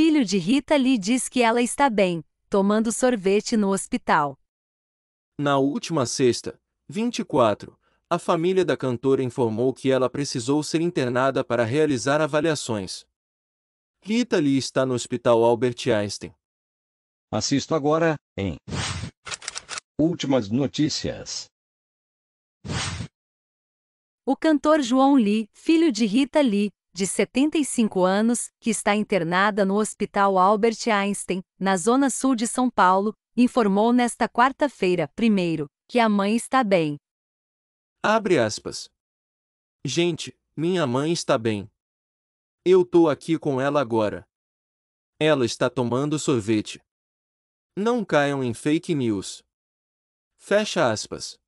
filho de Rita lhe diz que ela está bem, tomando sorvete no hospital. Na última sexta, 24, a família da cantora informou que ela precisou ser internada para realizar avaliações. Rita Lee está no Hospital Albert Einstein. Assisto agora, em Últimas notícias. O cantor João Lee, filho de Rita Lee, de 75 anos, que está internada no Hospital Albert Einstein, na zona sul de São Paulo, informou nesta quarta-feira, primeiro, que a mãe está bem. Abre aspas. Gente, minha mãe está bem. Eu tô aqui com ela agora. Ela está tomando sorvete. Não caiam em fake news. Fecha aspas.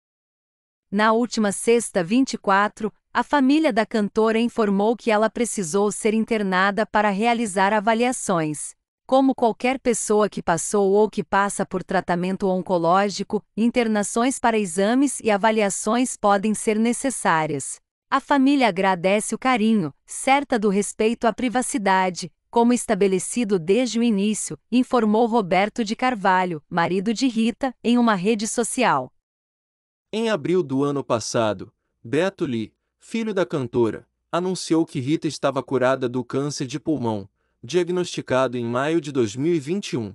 Na última sexta, 24, a família da cantora informou que ela precisou ser internada para realizar avaliações. Como qualquer pessoa que passou ou que passa por tratamento oncológico, internações para exames e avaliações podem ser necessárias. A família agradece o carinho, certa do respeito à privacidade, como estabelecido desde o início, informou Roberto de Carvalho, marido de Rita, em uma rede social. Em abril do ano passado, Beto Lee, filho da cantora, anunciou que Rita estava curada do câncer de pulmão, diagnosticado em maio de 2021.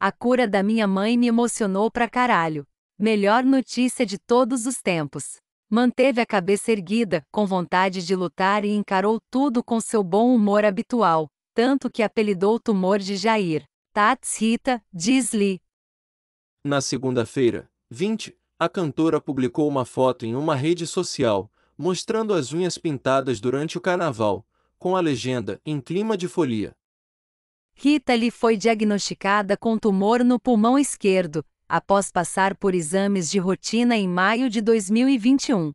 A cura da minha mãe me emocionou pra caralho. Melhor notícia de todos os tempos. Manteve a cabeça erguida, com vontade de lutar e encarou tudo com seu bom humor habitual, tanto que apelidou o tumor de Jair. Tats Rita, diz Lee. Na segunda-feira, 20, a cantora publicou uma foto em uma rede social, mostrando as unhas pintadas durante o carnaval, com a legenda em clima de folia. Rita lhe foi diagnosticada com tumor no pulmão esquerdo, após passar por exames de rotina em maio de 2021.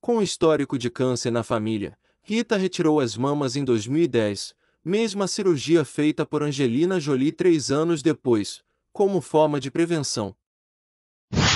Com histórico de câncer na família, Rita retirou as mamas em 2010, mesma cirurgia feita por Angelina Jolie três anos depois, como forma de prevenção.